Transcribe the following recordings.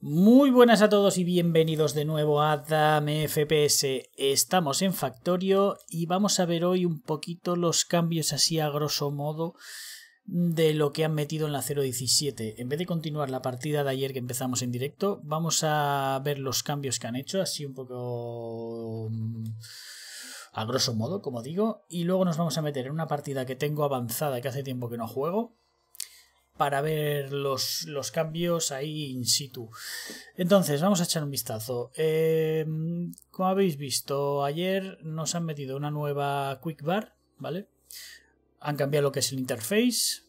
Muy buenas a todos y bienvenidos de nuevo a Dame FPS. Estamos en Factorio y vamos a ver hoy un poquito los cambios así a grosso modo de lo que han metido en la 0.17. En vez de continuar la partida de ayer que empezamos en directo, vamos a ver los cambios que han hecho, así un poco mm, a grosso modo, como digo, y luego nos vamos a meter en una partida que tengo avanzada que hace tiempo que no juego para ver los, cambios ahí in situ. Entonces, vamos a echar un vistazo. Eh, como habéis visto, ayer nos han metido una nueva Quick Bar, ¿vale? Han cambiado lo que es el interface.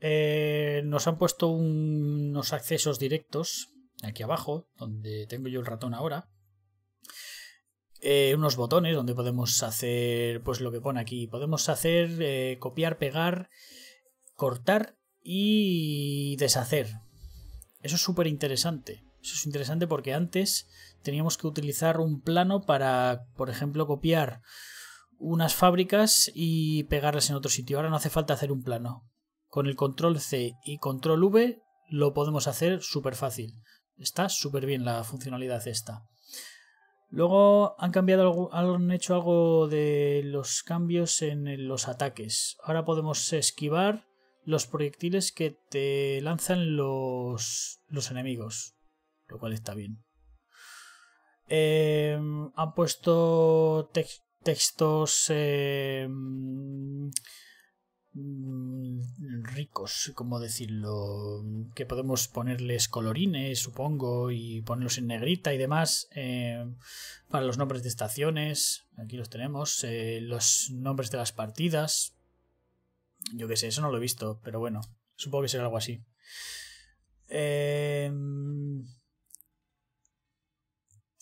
Eh, nos han puesto unos accesos directos aquí abajo, donde tengo yo el ratón ahora. Eh, unos botones donde podemos hacer, pues lo que pone aquí, podemos hacer, copiar, pegar, cortar y deshacer. Eso es súper interesante. Eso es interesante porque antes teníamos que utilizar un plano para, por ejemplo, copiar unas fábricas y pegarlas en otro sitio. Ahora no hace falta hacer un plano. Con el control C y control V lo podemos hacer súper fácil. Está súper bien la funcionalidad esta. Luego han cambiado algo, han hecho algo de los cambios en los ataques. Ahora podemos esquivar los proyectiles que te lanzan los, enemigos, lo cual está bien. Em, han puesto textos em, mm, ricos, como decirlo, que podemos ponerles colorines, supongo, y ponerlos en negrita y demás, em, para los nombres de estaciones, aquí los tenemos, eh, los nombres de las partidas, yo qué sé, eso no lo he visto, pero bueno, supongo que será algo así. Em,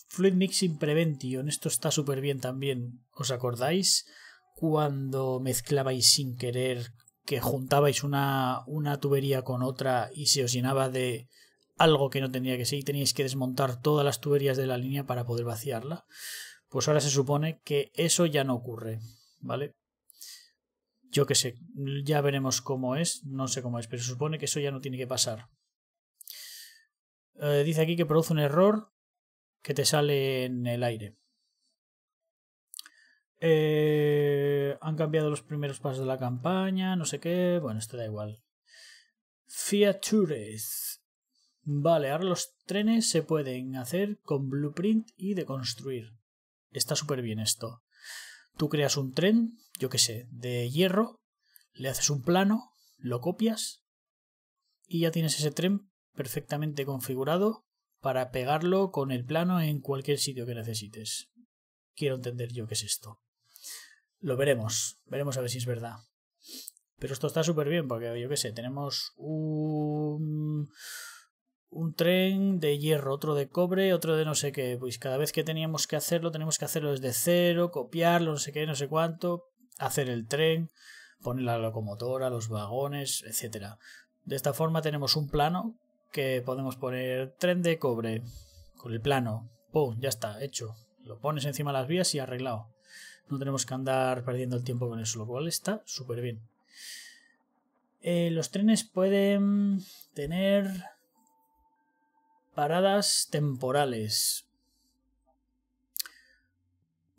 Fluid Mixing Prevention, esto está súper bien también. ¿Os acordáis cuando mezclabais sin querer que juntabais una, una tubería con otra y se os llenaba de algo que no tenía que ser y teníais que desmontar todas las tuberías de la línea para poder vaciarla? Pues ahora se supone que eso ya no ocurre, ¿vale? Yo qué sé, ya veremos cómo es, no sé cómo es, pero se supone que eso ya no tiene que pasar. Eh, dice aquí que produce un error que te sale en el aire. Eh, han cambiado los primeros pasos de la campaña, no sé qué, bueno, esto da igual. Fiatures. Vale, ahora los trenes se pueden hacer con blueprint y de construir. Está súper bien esto. Tú creas un tren, yo qué sé, de hierro, le haces un plano, lo copias y ya tienes ese tren perfectamente configurado para pegarlo con el plano en cualquier sitio que necesites. Quiero entender yo qué es esto. Lo veremos, veremos a ver si es verdad. Pero esto está súper bien porque yo qué sé, tenemos un un tren de hierro, otro de cobre, otro de no sé qué. Pues cada vez que teníamos que hacerlo, tenemos que hacerlo desde cero, copiarlo, no sé qué, no sé cuánto hacer el tren, poner la locomotora, los vagones, etc. De esta forma tenemos un plano que podemos poner tren de cobre con el plano. ¡Pum! Ya está, hecho. Lo pones encima de las vías y arreglado. No tenemos que andar perdiendo el tiempo con eso, lo cual está súper bien. Eh, los trenes pueden tener paradas temporales.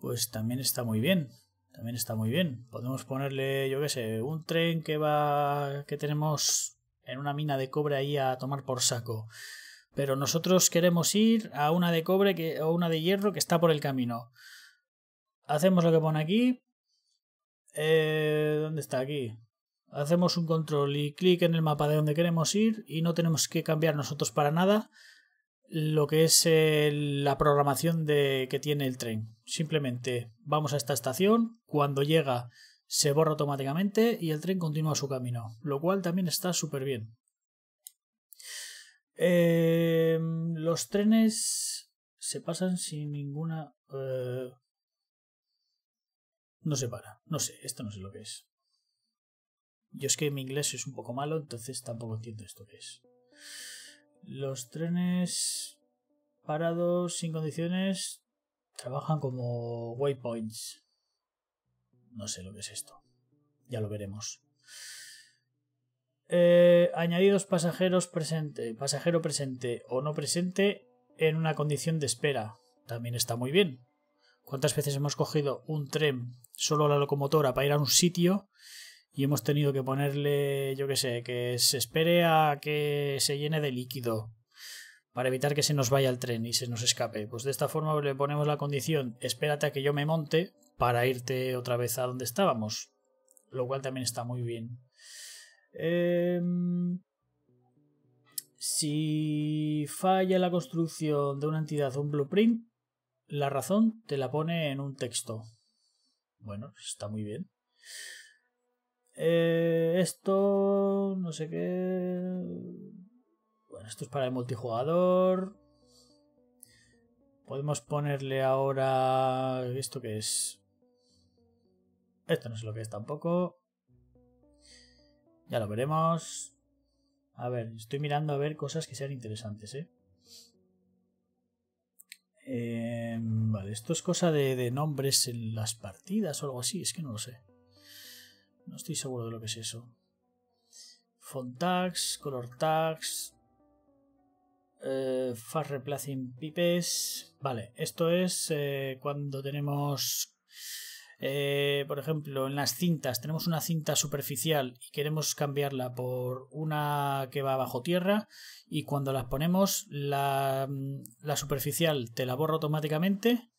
Pues también está muy bien. También está muy bien. Podemos ponerle, yo qué sé, un tren que va. que tenemos en una mina de cobre ahí a tomar por saco. Pero nosotros queremos ir a una de cobre o una de hierro que está por el camino. Hacemos lo que pone aquí. Eh, ¿Dónde está aquí? Hacemos un control y clic en el mapa de donde queremos ir y no tenemos que cambiar nosotros para nada lo que es la programación de, que tiene el tren. Simplemente vamos a esta estación, cuando llega se borra automáticamente y el tren continúa su camino, lo cual también está súper bien. Em, los trenes se pasan sin ninguna... Eh, no se para, no sé, esto no sé lo que es. Yo es que mi inglés es un poco malo, entonces tampoco entiendo esto que es los trenes parados sin condiciones trabajan como waypoints. No sé lo que es esto. Ya lo veremos. Eh, añadidos pasajeros presente, pasajero presente o no presente en una condición de espera. También está muy bien. ¿Cuántas veces hemos cogido un tren, solo la locomotora, para ir a un sitio y hemos tenido que ponerle, yo qué sé, que se espere a que se llene de líquido para evitar que se nos vaya el tren y se nos escape. Pues de esta forma le ponemos la condición, espérate a que yo me monte para irte otra vez a donde estábamos, lo cual también está muy bien. Em, si falla la construcción de una entidad o un blueprint, la razón te la pone en un texto. Bueno, está muy bien. Eh, esto, no sé qué. Bueno, esto es para el multijugador. Podemos ponerle ahora. ¿Esto que es? Esto no sé lo que es tampoco. Ya lo veremos. A ver, estoy mirando a ver cosas que sean interesantes, ¿eh? Eh, vale, esto es cosa de nombres en las partidas o algo así, es que no lo sé. No estoy seguro de lo que es eso. Font tags, color tags, eh, fast replacing pipes. Vale, esto es eh, cuando tenemos, eh, por ejemplo, en las cintas, tenemos una cinta superficial y queremos cambiarla por una que va bajo tierra y cuando las ponemos la, mm, la superficial te la borra automáticamente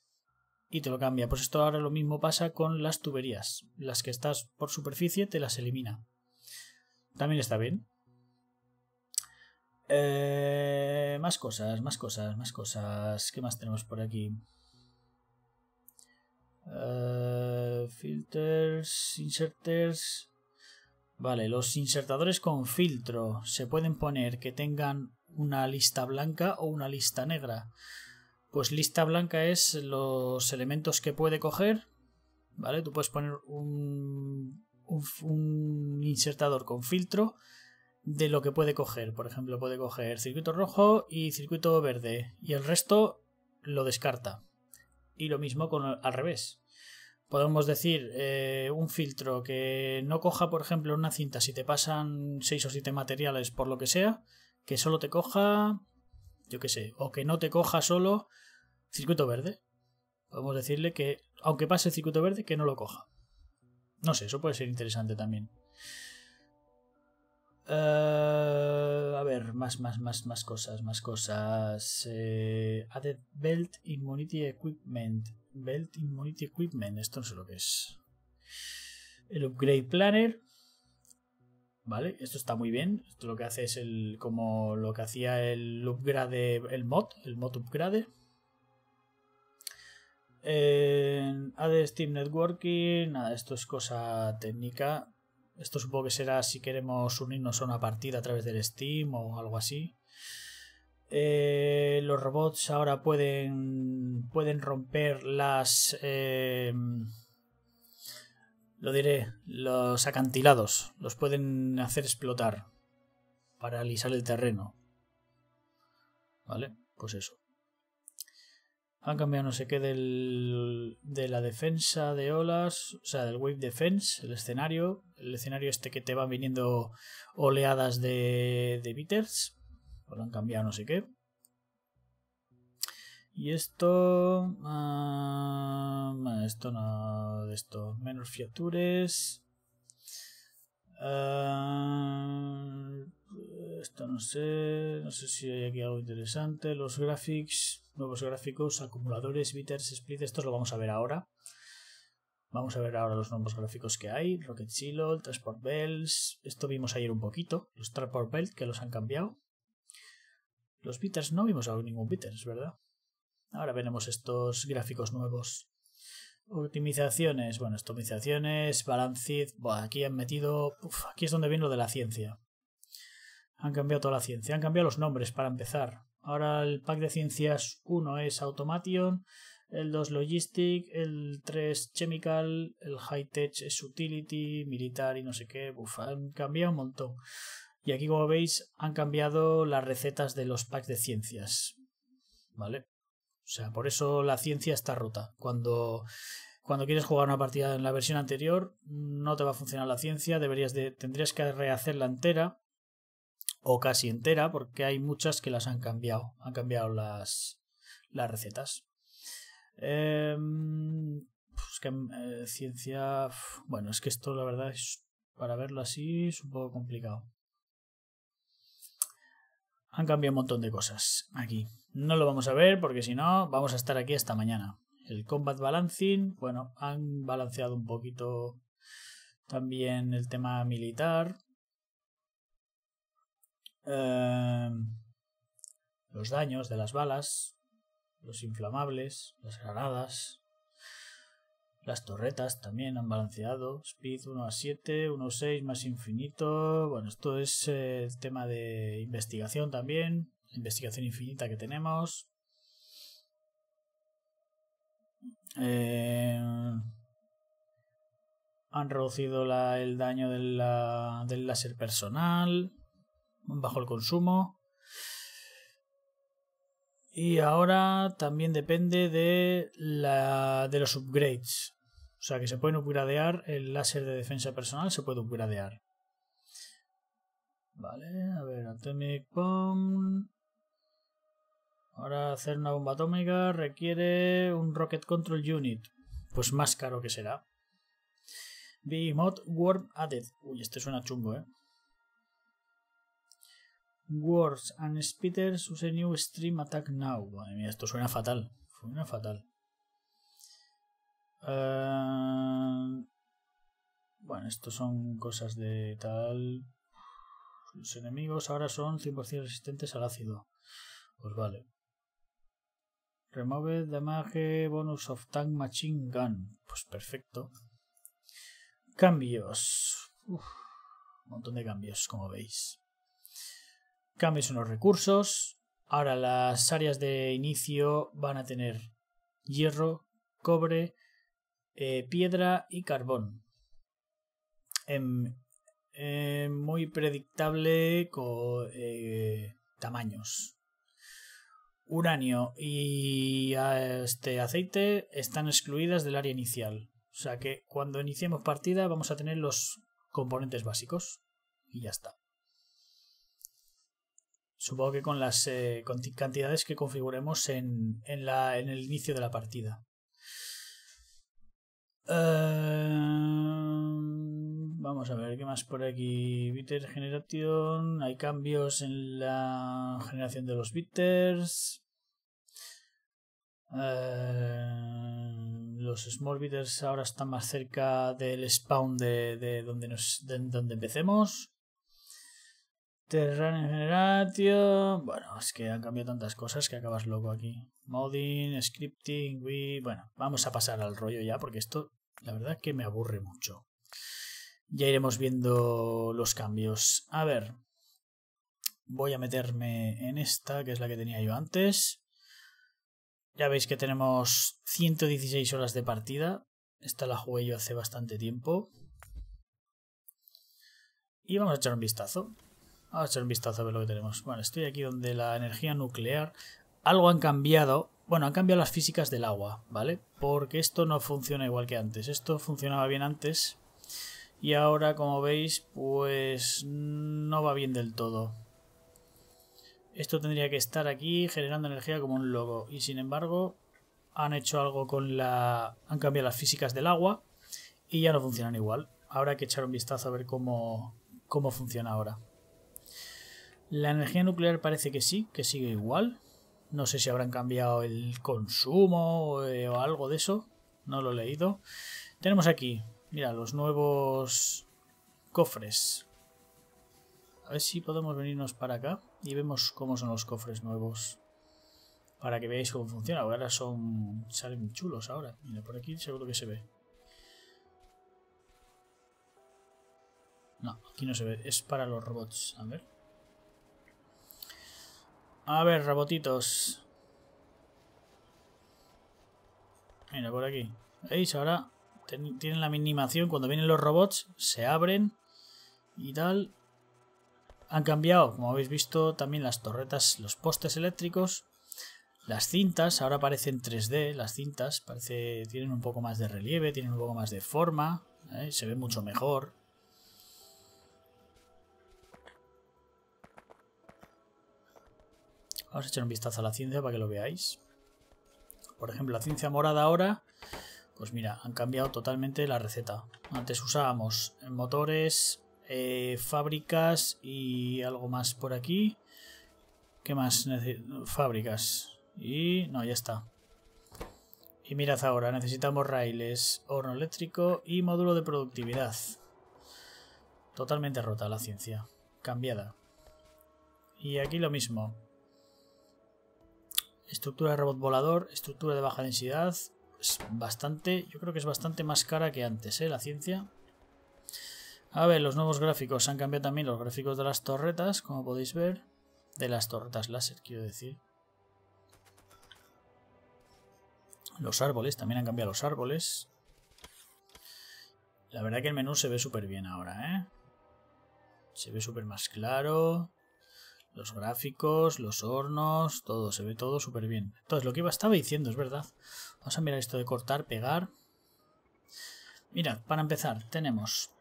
y te lo cambia. Pues esto ahora lo mismo pasa con las tuberías. Las que estás por superficie te las elimina. También está bien. Eh, más cosas, más cosas, más cosas. ¿Qué más tenemos por aquí? Eh, filters, inserters. Vale, los insertadores con filtro se pueden poner que tengan una lista blanca o una lista negra. Pues lista blanca es los elementos que puede coger. ¿Vale? Tú puedes poner un, insertador con filtro de lo que puede coger. Por ejemplo, puede coger circuito rojo y circuito verde. Y el resto lo descarta. Y lo mismo con al revés. Podemos decir eh, un filtro que no coja, por ejemplo, una cinta si te pasan 6 o 7 materiales por lo que sea, que solo te coja yo que sé, o que no te coja solo circuito verde. Podemos decirle que, aunque pase el circuito verde, que no lo coja. No sé, eso puede ser interesante también. Eh, a ver, más, más, más, más cosas, más cosas. Eh, added Belt Immunity Equipment. Belt Immunity Equipment, esto no sé lo que es. El Upgrade Planner. Esto está muy bien. Esto lo que hace es el como lo que hacía el upgrade, el mod, el mod upgrade. eh... AD Steam Networking, nada, esto es cosa técnica. Esto supongo que será si queremos unirnos a una partida a través del Steam o algo así. Eh, los robots ahora pueden, pueden romper las... Eh, lo diré, los acantilados los pueden hacer explotar para alisar el terreno. ¿Vale? Pues eso. Han cambiado no sé qué del, de la defensa de olas, o sea, del wave defense, el escenario, el escenario este que te van viniendo oleadas de, de bitters, pues lo han cambiado no sé qué. Y esto... Ah, esto no... Esto... Menos fiatures... Ah, esto no sé... No sé si hay aquí algo interesante. Los graphics... Nuevos gráficos, acumuladores, bitters, split... Esto lo vamos a ver ahora. Vamos a ver ahora los nuevos gráficos que hay. Rocket Shield, Transport Bells... Esto vimos ayer un poquito. Los Transport Bells que los han cambiado. Los bitters no vimos aún ningún bitters, ¿verdad? Ahora veremos estos gráficos nuevos. Optimizaciones. Bueno, optimizaciones, balance. aquí han metido... aquí es donde viene lo de la ciencia. Han cambiado toda la ciencia. Han cambiado los nombres para empezar. Ahora el pack de ciencias 1 es Automation, el 2 Logistic, el 3 Chemical, el High Tech es Utility, Militar y no sé qué. Uf, han cambiado un montón. Y aquí, como veis, han cambiado las recetas de los packs de ciencias. ¿Vale? O sea, por eso la ciencia está rota. Cuando, quieres jugar una partida en la versión anterior, no te va a funcionar la ciencia, deberías tendrías que rehacerla entera o casi entera, porque hay muchas que las han cambiado, han cambiado las, recetas. Em, pues eh, ciencia. Bueno, es que esto la verdad es. Para verlo así es un poco complicado. Han cambiado un montón de cosas aquí. No lo vamos a ver porque si no vamos a estar aquí hasta mañana. El combat balancing, bueno, han balanceado un poquito también el tema militar. Em, los daños de las balas, los inflamables, las granadas, las torretas también han balanceado. Speed 1 a 7, 1 a 6 más infinito. Bueno, esto es eh, el tema de investigación también investigación infinita que tenemos. Eh, han reducido el daño del láser personal. Bajo el consumo. Y ahora también depende de, la, de los upgrades. O sea que se pueden upgradear el láser de defensa personal, se puede upgradear. Vale, a ver, Atomic Bomb. Ahora hacer una bomba atómica requiere un Rocket Control Unit. Pues más caro que será. B-MOD Worm Added. Uy, este suena chungo, ¿eh? Wars and Spitters use new stream attack now. Madre mía, esto suena fatal. Suena fatal. Eh, bueno, estos son cosas de tal. los enemigos ahora son 100% resistentes al ácido. Pues vale. Remove damage bonus of tank machine gun. Pues perfecto. Cambios. un montón de cambios, como veis. Cambios en los recursos. Ahora las áreas de inicio van a tener hierro, cobre, eh, piedra y carbón. Em, eh, muy predictable con eh, tamaños uranio y este aceite están excluidas del área inicial. O sea que cuando iniciemos partida vamos a tener los componentes básicos y ya está. Supongo que con las eh, cantidades que configuremos en, el inicio de la partida. Eh, vamos a ver, ¿qué más por aquí? Bitter Generation. Hay cambios en la generación de los bitters. Eh, los small beaters ahora están más cerca del spawn de, donde, nos, donde empecemos. Terran Generatio. Bueno, es que han cambiado tantas cosas que acabas loco aquí. Modding, scripting, we... Bueno, vamos a pasar al rollo ya porque esto la verdad que me aburre mucho. Ya iremos viendo los cambios. A ver, voy a meterme en esta que es la que tenía yo antes. Ya veis que tenemos 116 horas de partida. Esta la jugué yo hace bastante tiempo. Y vamos a echar un vistazo. Vamos a echar un vistazo a ver lo que tenemos. Bueno, estoy aquí donde la energía nuclear... Algo han cambiado. Bueno, han cambiado las físicas del agua, ¿vale? Porque esto no funciona igual que antes. Esto funcionaba bien antes. Y ahora, como veis, pues no va bien del todo. Esto tendría que estar aquí generando energía como un logo Y sin embargo, han hecho algo con la... han cambiado las físicas del agua y ya no funcionan igual. Habrá que echar un vistazo a ver cómo, cómo funciona ahora. La energía nuclear parece que sí, que sigue igual. No sé si habrán cambiado el consumo eh, o algo de eso. No lo he leído. Tenemos aquí, mira, los nuevos cofres. A ver si podemos venirnos para acá y vemos cómo son los cofres nuevos para que veáis cómo funciona. Ahora son salen chulos ahora. Mira, por aquí seguro que se ve. No, aquí no se ve. Es para los robots. A ver. A ver, robotitos. Mira, por aquí. ¿Veis? Ahora tienen la minimación. Cuando vienen los robots, se abren y tal. Han cambiado, como habéis visto, también las torretas, los postes eléctricos, las cintas, ahora parecen 3D, las cintas, parece, tienen un poco más de relieve, tienen un poco más de forma, ¿eh? se ve mucho mejor. Vamos a echar un vistazo a la ciencia para que lo veáis. Por ejemplo, la ciencia morada ahora, pues mira, han cambiado totalmente la receta. Antes usábamos motores eh, fábricas y algo más por aquí. ¿Qué más? Fábricas. Y no, ya está. Y mirad ahora, necesitamos raíles, horno eléctrico y módulo de productividad. Totalmente rota la ciencia. Cambiada. Y aquí lo mismo. Estructura de robot volador, estructura de baja densidad. Es bastante, yo creo que es bastante más cara que antes, ¿eh? La ciencia. A ver, los nuevos gráficos. Han cambiado también los gráficos de las torretas, como podéis ver. De las torretas láser, quiero decir. Los árboles, también han cambiado los árboles. La verdad que el menú se ve súper bien ahora, ¿eh? Se ve súper más claro. Los gráficos, los hornos, todo, se ve todo súper bien. Entonces, lo que iba estaba diciendo, es verdad. Vamos a mirar esto de cortar, pegar. Mirad, para empezar, tenemos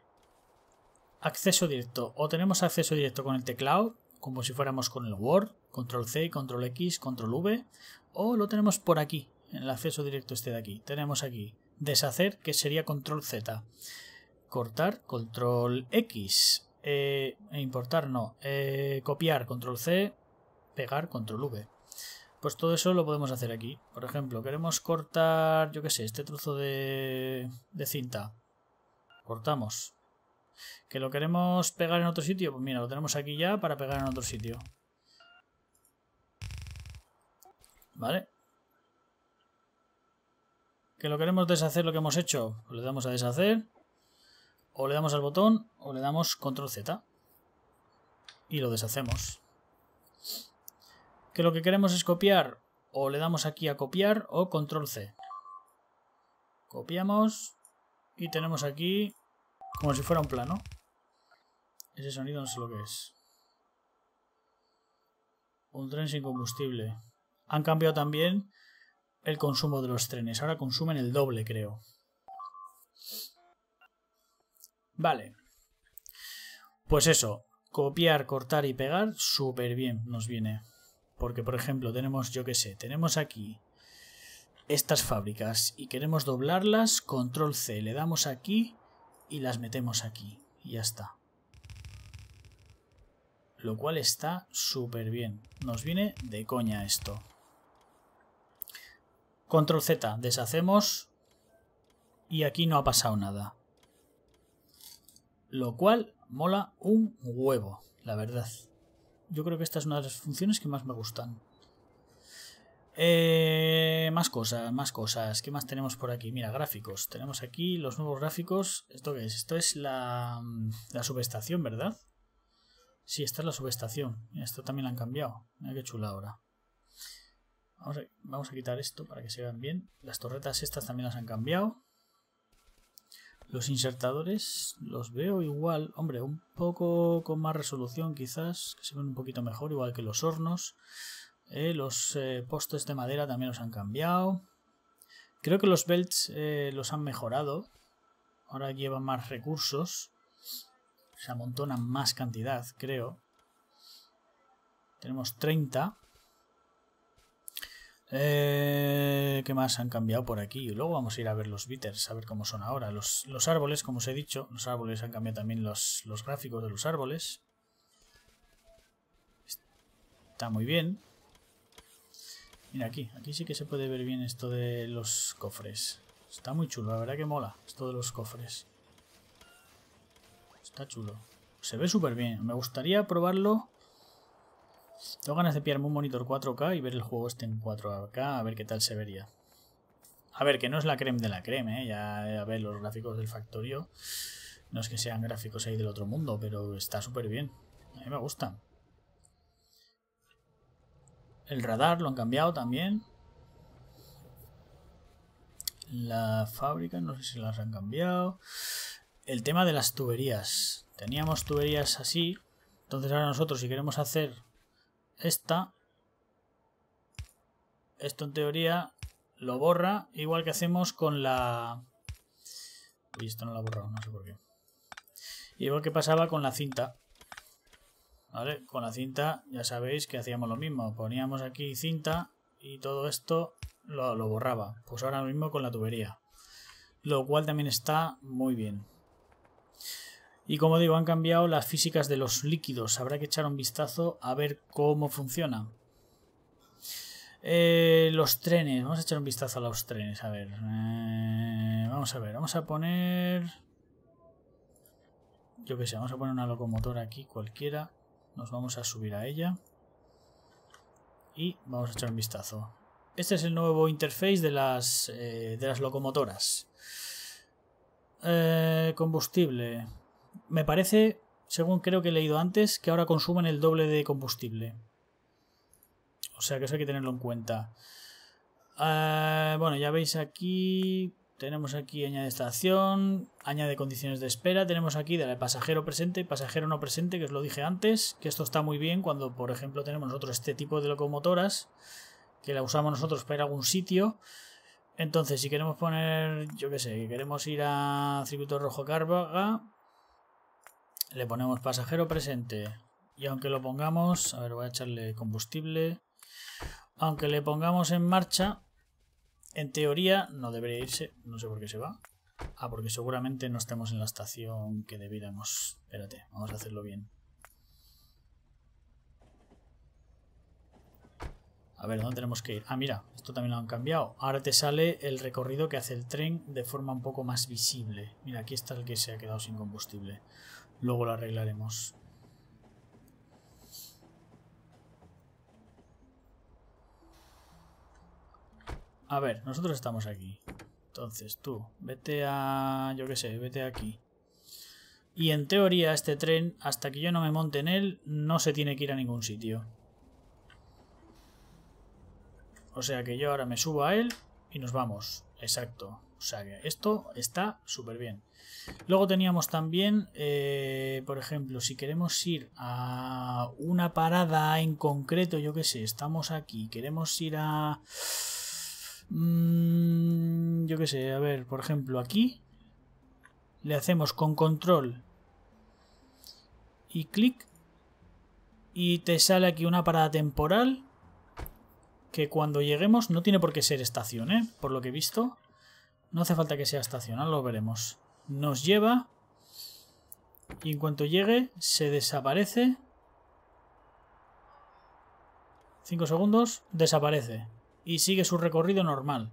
acceso directo. O tenemos acceso directo con el teclado, como si fuéramos con el Word, control C, control X, control V, o lo tenemos por aquí, en el acceso directo este de aquí. Tenemos aquí deshacer, que sería control Z, cortar, control X, eh, e importar no, eh, copiar, control C, pegar, control V. Pues todo eso lo podemos hacer aquí. Por ejemplo, queremos cortar, yo qué sé, este trozo de cinta. Cortamos, ¿Que lo queremos pegar en otro sitio? Pues mira, lo tenemos aquí ya para pegar en otro sitio. ¿Vale? ¿Que lo queremos deshacer lo que hemos hecho? Pues le damos a deshacer. O le damos al botón o le damos control Z. Y lo deshacemos. ¿Que lo que queremos es copiar? O le damos aquí a copiar o control C. Copiamos. Y tenemos aquí como si fuera un plano. Ese sonido no sé lo que es. Un tren sin combustible. Han cambiado también el consumo de los trenes. Ahora consumen el doble, creo. Vale. Pues eso. Copiar, cortar y pegar, súper bien nos viene. Porque, por ejemplo, tenemos, yo qué sé, tenemos aquí estas fábricas y queremos doblarlas, control C, le damos aquí y las metemos aquí y ya está. Lo cual está súper bien. Nos viene de coña esto. Control Z, deshacemos y aquí no ha pasado nada. Lo cual mola un huevo, la verdad. Yo creo que esta es una de las funciones que más me gustan. Eh, más cosas, más cosas. ¿Qué más tenemos por aquí? Mira, gráficos. Tenemos aquí los nuevos gráficos. ¿Esto qué es? Esto es la, mm, subestación, ¿verdad? Sí, esta es la subestación. Esto también la han cambiado. Mira qué chula ahora. Vamos a, vamos a, quitar esto para que se vean bien. Las torretas estas también las han cambiado. Los insertadores los veo igual, hombre, un poco con más resolución quizás, que se ven un poquito mejor, igual que los hornos. ¿eh? los eh, postes de madera también los han cambiado. Creo que los belts eh, los han mejorado. Ahora llevan más recursos. Se amontonan más cantidad, creo. Tenemos 30. ¿Qué más han cambiado por aquí? Y luego vamos a ir a ver los bitters, a ver cómo son ahora. Los, árboles, como os he dicho, los árboles han cambiado también los, los gráficos de los árboles. Está muy bien. Mira aquí, aquí sí que se puede ver bien esto de los cofres. Está muy chulo, la verdad que mola esto de los cofres. Está chulo. Se ve súper bien. Me gustaría probarlo. Tengo ganas de pillarme un monitor 4K y ver el juego este en 4K, a ver qué tal se vería. A ver, que no es la creme de la creme, ¿eh? ya eh, a ver los gráficos del Factorio. No es que sean gráficos ahí del otro mundo, pero está súper bien. A mí me gustan. El radar lo han cambiado también. La fábrica, no sé si las han cambiado. El tema de las tuberías. Teníamos tuberías así. Entonces ahora nosotros si queremos hacer esta, esto en teoría lo borra, igual que hacemos con la... y esto no lo ha borrado, no sé por qué. Igual que pasaba con la cinta. Con la cinta ya sabéis que hacíamos lo mismo. Poníamos aquí cinta y todo esto lo, borraba. Pues ahora mismo con la tubería. Lo cual también está muy bien. Y como digo, han cambiado las físicas de los líquidos. Habrá que echar un vistazo a ver cómo funciona. Eh, los trenes. Vamos a echar un vistazo a los trenes. A ver. Eh, vamos a ver. Vamos a poner... Yo qué sé. Vamos a poner una locomotora aquí cualquiera. Nos vamos a subir a ella. Y vamos a echar un vistazo. Este es el nuevo interface de las, eh, de las locomotoras. Eh, combustible. Me parece, según creo que he leído antes, que ahora consumen el doble de combustible. O sea que eso hay que tenerlo en cuenta. Eh, bueno, ya veis aquí tenemos aquí añade estación, añade condiciones de espera. Tenemos aquí de pasajero presente, pasajero no presente, que os lo dije antes, que esto está muy bien cuando, por ejemplo, tenemos nosotros este tipo de locomotoras, que la usamos nosotros para ir a algún sitio. Entonces, si queremos poner, yo qué sé, que queremos ir a Circuito Rojo Carvaga, le ponemos pasajero presente. Y aunque lo pongamos, a ver, voy a echarle combustible. Aunque le pongamos en marcha, en teoría no debería irse, no sé por qué se va. Ah, porque seguramente no estemos en la estación que debiéramos. Espérate, vamos a hacerlo bien. A ver, ¿dónde tenemos que ir? Ah, mira, esto también lo han cambiado. Ahora te sale el recorrido que hace el tren de forma un poco más visible. Mira, aquí está el que se ha quedado sin combustible. Luego lo arreglaremos. A ver, nosotros estamos aquí. Entonces tú, vete a... yo qué sé, vete aquí. Y en teoría este tren, hasta que yo no me monte en él, no se tiene que ir a ningún sitio. O sea que yo ahora me subo a él y nos vamos. Exacto. O sea que esto está súper bien. Luego teníamos también, eh, por ejemplo, si queremos ir a una parada en concreto, yo qué sé, estamos aquí, queremos ir a yo qué sé, a ver, por ejemplo, aquí le hacemos con control y clic y te sale aquí una parada temporal que cuando lleguemos no tiene por qué ser estación, ¿eh? por lo que he visto. No hace falta que sea estacional, lo veremos. Nos lleva y en cuanto llegue se desaparece. 5 segundos, desaparece y sigue su recorrido normal.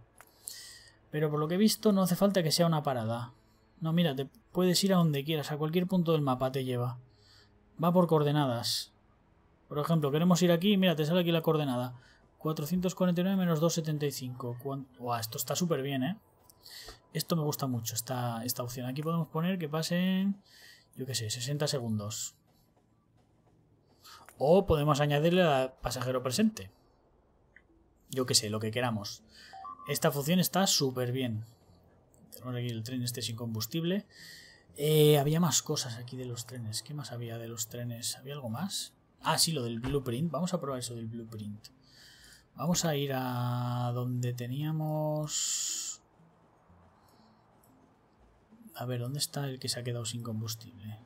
Pero por lo que he visto no hace falta que sea una parada. No, mira, te puedes ir a donde quieras, a cualquier punto del mapa te lleva. Va por coordenadas. Por ejemplo, queremos ir aquí, mira, te sale aquí la coordenada. 449 menos 275. Ah, esto está súper bien, ¿eh? Esto me gusta mucho, esta, esta opción. Aquí podemos poner que pasen, yo qué sé, 60 segundos. O podemos añadirle a pasajero presente. Yo qué sé, lo que queramos. Esta función está súper bien. Tenemos aquí el tren este sin combustible. Eh, había más cosas aquí de los trenes. ¿Qué más había de los trenes? ¿Había algo más? Ah, sí, lo del blueprint. Vamos a probar eso del blueprint. Vamos a ir a donde teníamos... A ver, ¿dónde está el que se ha quedado sin combustible?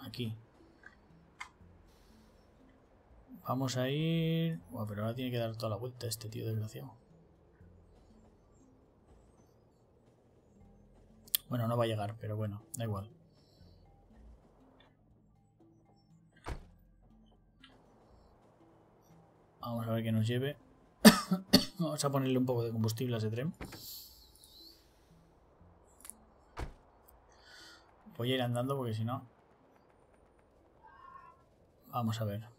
Aquí. Vamos a ir... Bueno, pero ahora tiene que dar toda la vuelta este tío desgraciado. Bueno, no va a llegar, pero bueno, da igual. Vamos a ver qué nos lleve. Vamos a ponerle un poco de combustible a ese tren. Voy a ir andando porque si no... Vamos a ver.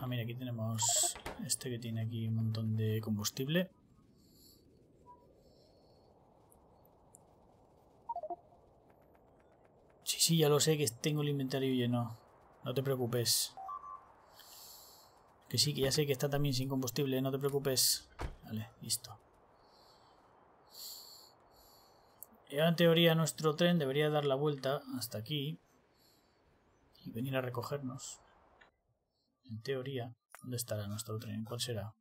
Ah, mira, aquí tenemos este que tiene aquí un montón de combustible. Sí, sí, ya lo sé que tengo el inventario lleno. No te preocupes. Que sí, que ya sé que está también sin combustible, no te preocupes. Vale, listo. Y ahora en teoría nuestro tren debería dar la vuelta hasta aquí y venir a recogernos en teoría, ¿dónde estará nuestro tren? ¿Cuál será?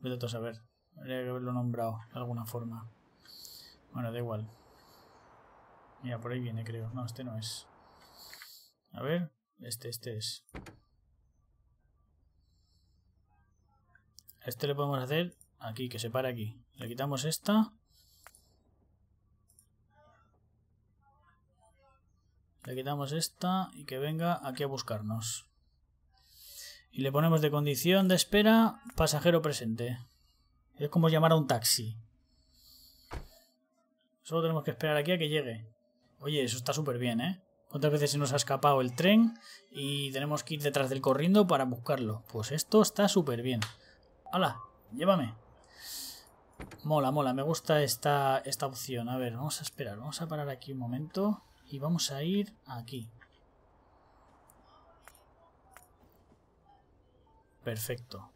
Vete a saber. Habría que haberlo nombrado de alguna forma. Bueno, da igual. Mira, por ahí viene, creo. No, este no es. A ver, este, este es. Este le podemos hacer aquí, que se pare aquí. Le quitamos esta. Le quitamos esta y que venga aquí a buscarnos. Y le ponemos de condición de espera pasajero presente. Es como llamar a un taxi. Solo tenemos que esperar aquí a que llegue. Oye, eso está súper bien, ¿eh? ¿Cuántas veces se nos ha escapado el tren y tenemos que ir detrás del corriendo para buscarlo? Pues esto está súper bien. hola, Llévame. Mola, mola. Me gusta esta, esta opción. A ver, vamos a esperar. Vamos a parar aquí un momento y vamos a ir aquí. Perfecto.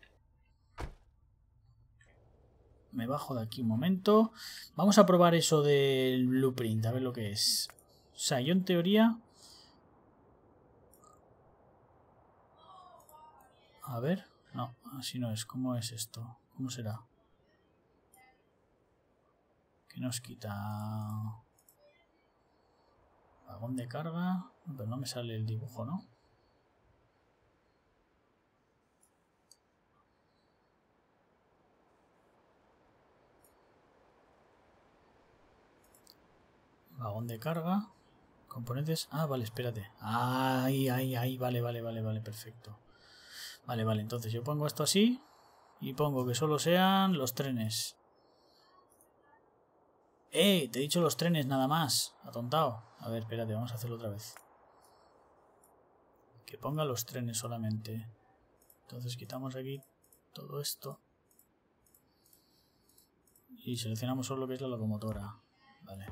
Me bajo de aquí un momento. Vamos a probar eso del blueprint, a ver lo que es. O sea, yo en teoría... A ver... No, así no es. ¿Cómo es esto? ¿Cómo será? ¿Qué nos quita? Vagón de carga. Pero no me sale el dibujo, ¿no? Vagón de carga. Componentes. Ah, vale, espérate. Ahí, ahí, ahí. Vale, vale, vale, vale, perfecto. Vale, vale, entonces yo pongo esto así. Y pongo que solo sean los trenes. ¡Eh! Te he dicho los trenes nada más. Atontado. A ver, espérate, vamos a hacerlo otra vez. Que ponga los trenes solamente. Entonces quitamos aquí todo esto. Y seleccionamos solo lo que es la locomotora. Vale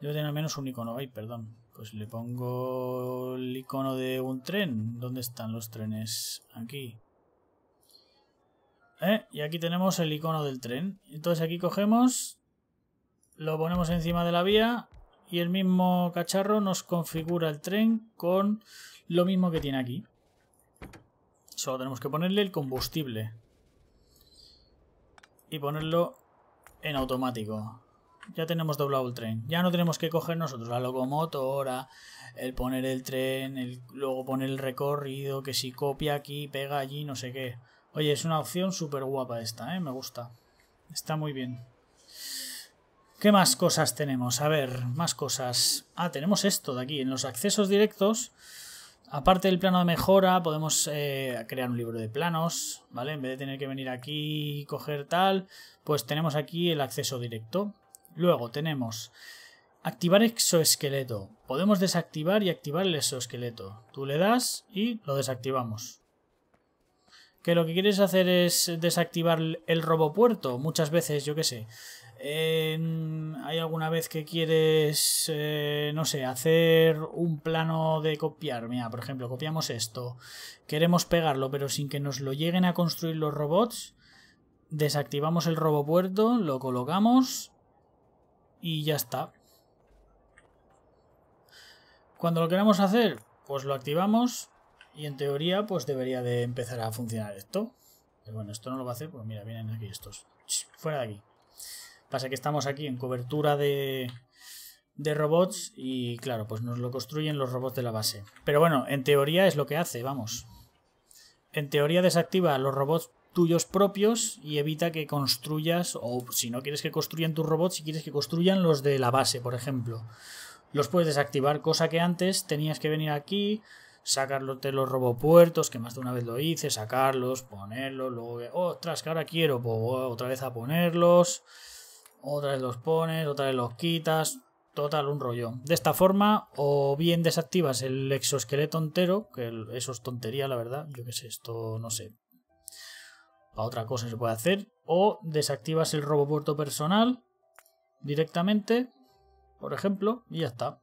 debe tener al menos un icono, ay, perdón. Pues le pongo el icono de un tren. ¿Dónde están los trenes? Aquí. Eh, y aquí tenemos el icono del tren. Entonces aquí cogemos, lo ponemos encima de la vía y el mismo cacharro nos configura el tren con lo mismo que tiene aquí. Solo tenemos que ponerle el combustible. Y ponerlo en automático ya tenemos doblado el tren. Ya no tenemos que coger nosotros la locomotora, el poner el tren, luego poner el recorrido, que si copia aquí, pega allí, no sé qué. Oye, es una opción súper guapa esta, ¿eh? Me gusta. Está muy bien. ¿Qué más cosas tenemos? A ver, más cosas. Ah, tenemos esto de aquí. En los accesos directos, aparte del plano de mejora, podemos eh, crear un libro de planos, ¿vale? En vez de tener que venir aquí y coger tal, pues tenemos aquí el acceso directo. Luego tenemos activar exoesqueleto. Podemos desactivar y activar el exoesqueleto. Tú le das y lo desactivamos. Que lo que quieres hacer es desactivar el robopuerto. Muchas veces, yo qué sé. hay alguna vez que quieres, eh, no sé, hacer un plano de copiar. Mira, por ejemplo, copiamos esto. Queremos pegarlo, pero sin que nos lo lleguen a construir los robots. Desactivamos el robopuerto, lo colocamos y ya está. Cuando lo queramos hacer, pues lo activamos y en teoría pues debería de empezar a funcionar esto. Pero bueno, esto no lo va a hacer, pues mira, vienen aquí estos. fuera de aquí. Pasa que estamos aquí en cobertura de, de robots y claro, pues nos lo construyen los robots de la base. Pero bueno, en teoría es lo que hace, vamos. En teoría desactiva los robots tuyos propios y evita que construyas, o si no quieres que construyan tus robots, si quieres que construyan los de la base, por ejemplo. Los puedes desactivar, cosa que antes tenías que venir aquí, sacarlos de los robopuertos, que más de una vez lo hice, sacarlos, ponerlos, luego, ostras, que ahora quiero, pues, otra vez a ponerlos, otra vez los pones, otra vez los quitas, total un rollo. De esta forma, o bien desactivas el exoesqueleto entero, que eso es tontería, la verdad, yo qué sé, esto no sé, otra cosa se puede hacer. O desactivas el robopuerto personal directamente, por ejemplo, y ya está.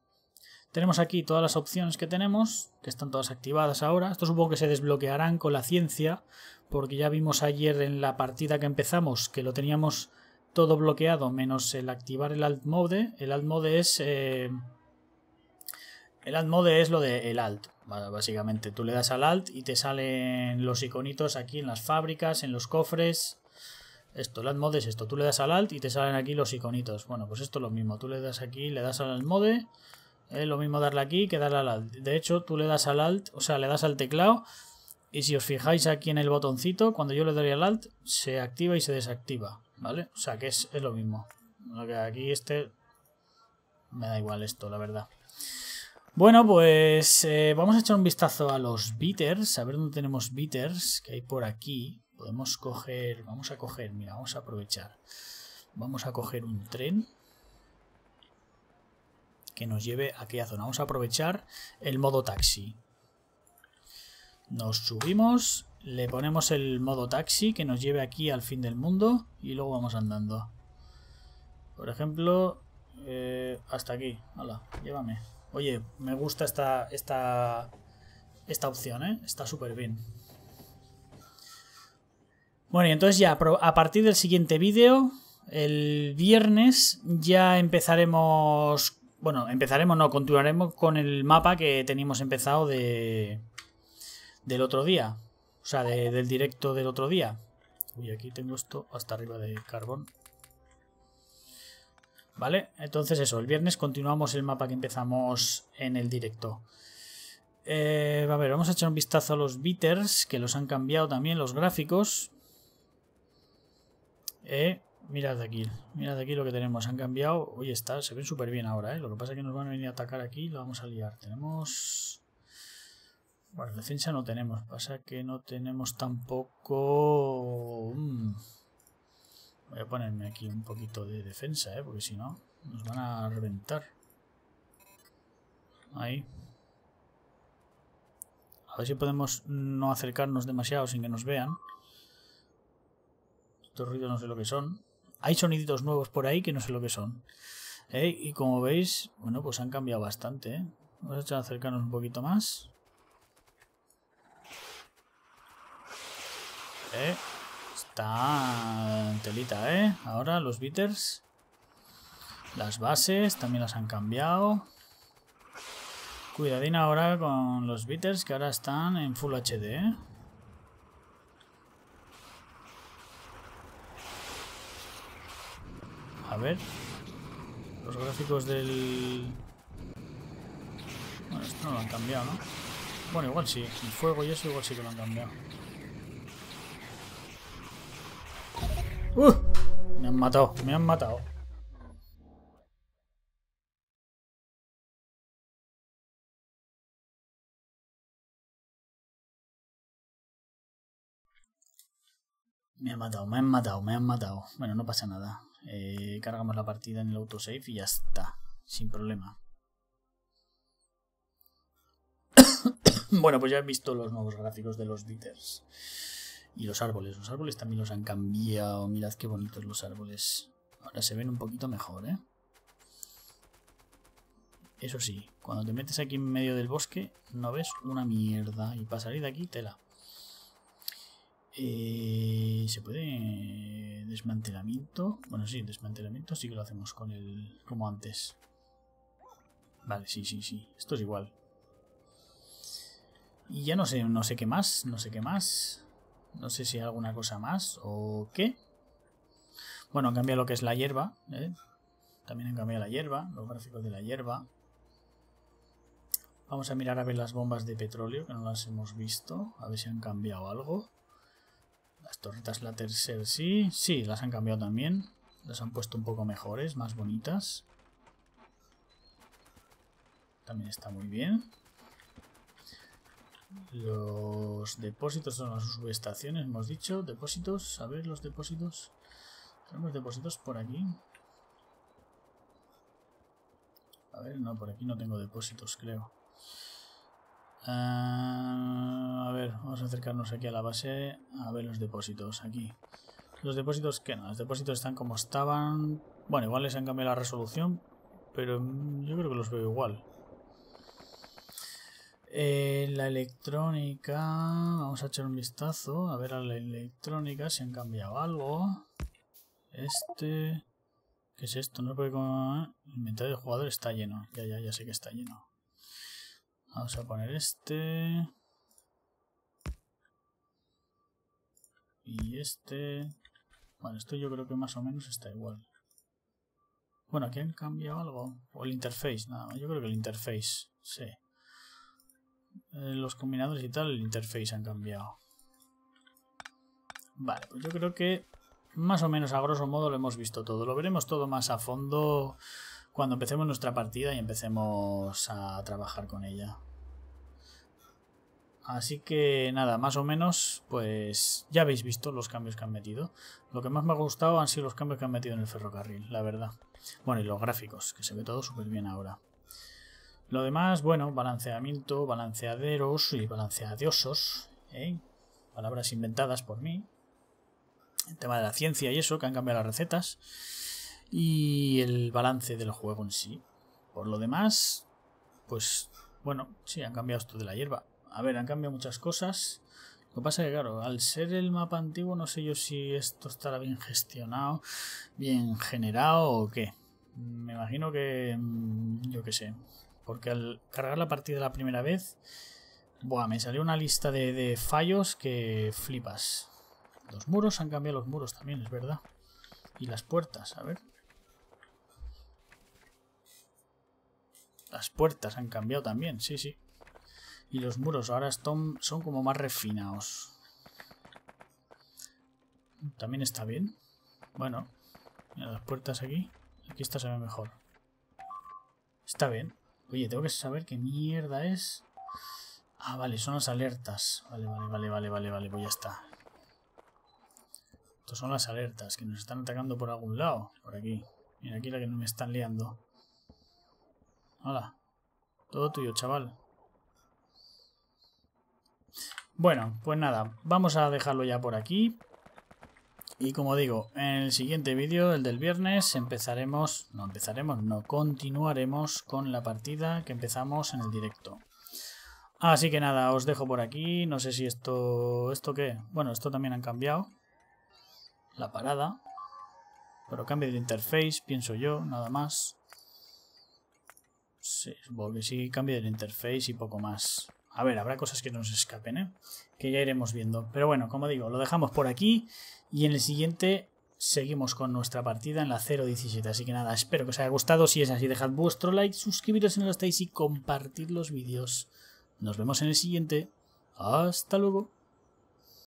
Tenemos aquí todas las opciones que tenemos, que están todas activadas ahora. Esto supongo que se desbloquearán con la ciencia, porque ya vimos ayer en la partida que empezamos que lo teníamos todo bloqueado menos el activar el alt mode. El alt mode es eh, el alt mode es lo de el alt, básicamente. Tú le das al alt y te salen los iconitos aquí en las fábricas, en los cofres. Esto, el alt es esto. Tú le das al alt y te salen aquí los iconitos. Bueno, pues esto es lo mismo. Tú le das aquí, le das al alt mode. Es lo mismo darle aquí que darle al alt. De hecho, tú le das al alt, o sea, le das al teclado. Y si os fijáis aquí en el botoncito, cuando yo le doy al alt, se activa y se desactiva. ¿Vale? O sea que es, es lo mismo. aquí este... Me da igual esto, la verdad. Bueno, pues eh, vamos a echar un vistazo a los bitters, a ver dónde tenemos bitters, que hay por aquí. Podemos coger, vamos a coger, mira, vamos a aprovechar. Vamos a coger un tren que nos lleve a aquella zona. Vamos a aprovechar el modo taxi. Nos subimos, le ponemos el modo taxi que nos lleve aquí al fin del mundo y luego vamos andando. Por ejemplo, eh, hasta aquí. Hola, llévame. Oye, me gusta esta, esta, esta opción, ¿eh? Está súper bien. Bueno, y entonces ya, a partir del siguiente vídeo, el viernes, ya empezaremos... Bueno, empezaremos, no, continuaremos con el mapa que teníamos empezado de del otro día. O sea, del directo del otro día. Uy, aquí tengo esto hasta arriba de carbón. ¿Vale? Entonces eso, el viernes continuamos el mapa que empezamos en el directo. Eh, a ver, vamos a echar un vistazo a los bitters, que los han cambiado también los gráficos. Eh, mirad aquí, mirad aquí lo que tenemos, han cambiado. Hoy está, se ven súper bien ahora, eh. Lo que pasa es que nos van a venir a atacar aquí lo vamos a liar. Tenemos... Bueno, defensa no tenemos, pasa que no tenemos tampoco... Mm, Voy a ponerme aquí un poquito de defensa, ¿eh? porque si no, nos van a reventar. Ahí. A ver si podemos no acercarnos demasiado sin que nos vean. Estos ruidos no sé lo que son. Hay soniditos nuevos por ahí que no sé lo que son. Eh, y como veis, bueno, pues han cambiado bastante. ¿eh? Vamos a acercarnos un poquito más. ¿Eh? Está telita, ¿eh? Ahora los beaters. Las bases también las han cambiado. Cuidadín ahora con los beaters que ahora están en Full HD, ¿eh? A ver. Los gráficos del... Bueno, esto no lo han cambiado, ¿no? Bueno, igual sí. El fuego y eso igual sí que lo han cambiado. me han matado, me han matado. Me han matado, me han matado, me han matado. Bueno, no pasa nada. Eh, cargamos la partida en el autosave y ya está. Sin problema. bueno, pues ya he visto los nuevos gráficos de los Ditters. Y los árboles, los árboles también los han cambiado. Mirad qué bonitos los árboles. Ahora se ven un poquito mejor, ¿eh? Eso sí, cuando te metes aquí en medio del bosque no ves una mierda. Y para salir de aquí, tela. Eh, se puede desmantelamiento. Bueno, sí, desmantelamiento sí que lo hacemos con el... como antes. Vale, sí, sí, sí. Esto es igual. Y ya no sé, no sé qué más, no sé qué más. No sé si hay alguna cosa más o qué. Bueno, han cambiado lo que es la hierba. ¿eh? También han cambiado la hierba, los gráficos de la hierba. Vamos a mirar a ver las bombas de petróleo, que no las hemos visto. A ver si han cambiado algo. Las torretas tercera sí. Sí, las han cambiado también. Las han puesto un poco mejores, más bonitas. También está muy bien. Lo depósitos son las subestaciones, hemos dicho. Depósitos, a ver los depósitos. Tenemos depósitos por aquí. A ver, no, por aquí no tengo depósitos, creo. Ah, a ver, vamos a acercarnos aquí a la base. A ver los depósitos, aquí. Los depósitos, que no, los depósitos están como estaban. Bueno, igual les han cambiado la resolución, pero yo creo que los veo igual. Eh, la electrónica, vamos a echar un vistazo, a ver a la electrónica si han cambiado algo. Este, ¿qué es esto? No puede eh, El inventario de jugador está lleno, ya, ya, ya sé que está lleno. Vamos a poner este. Y este. Bueno, esto yo creo que más o menos está igual. Bueno, aquí han cambiado algo. O el interface, nada Yo creo que el interface, sí. Eh, los combinadores y tal, el interface han cambiado. Vale, pues yo creo que más o menos a grosso modo lo hemos visto todo. Lo veremos todo más a fondo cuando empecemos nuestra partida y empecemos a trabajar con ella. Así que nada, más o menos, pues ya habéis visto los cambios que han metido. Lo que más me ha gustado han sido los cambios que han metido en el ferrocarril, la verdad. Bueno, y los gráficos, que se ve todo súper bien ahora. Lo demás, bueno, balanceamiento, balanceaderos y balanceadiosos, ¿eh? palabras inventadas por mí. El tema de la ciencia y eso, que han cambiado las recetas. Y el balance del juego en sí. Por lo demás, pues bueno, sí, han cambiado esto de la hierba. A ver, han cambiado muchas cosas. Lo que pasa es que, claro, al ser el mapa antiguo, no sé yo si esto estará bien gestionado, bien generado o qué. Me imagino que, mm, yo qué sé, porque al cargar la partida la primera vez, buah, me salió una lista de, fallos que flipas. Los muros, han cambiado los muros también, es verdad. Y las puertas, a ver. Las puertas han cambiado también, sí, sí. Y los muros ahora son, son como más refinados. También está bien. Bueno, las puertas aquí. Aquí está se ve mejor. Está bien. Oye, tengo que saber qué mierda es. Ah, vale, son las alertas. Vale, vale, vale, vale, vale, vale, pues ya está. Estas son las alertas, que nos están atacando por algún lado. Por aquí. Mira, aquí la que no me están liando. Hola. Todo tuyo, chaval. Bueno, pues nada, vamos a dejarlo ya por aquí. Y como digo, en el siguiente vídeo, el del viernes, empezaremos, no empezaremos, no, continuaremos con la partida que empezamos en el directo. Así que nada, os dejo por aquí, no sé si esto, esto qué, bueno, esto también han cambiado, la parada, pero cambio de interface, pienso yo, nada más. Sí, supongo sí, cambio de interface y poco más. A ver, habrá cosas que nos escapen, ¿eh? que ya iremos viendo. Pero bueno, como digo, lo dejamos por aquí y en el siguiente seguimos con nuestra partida en la 017. Así que nada, espero que os haya gustado. Si es así, dejad vuestro like, suscribiros si no lo estáis y compartid los vídeos. Nos vemos en el siguiente. Hasta luego.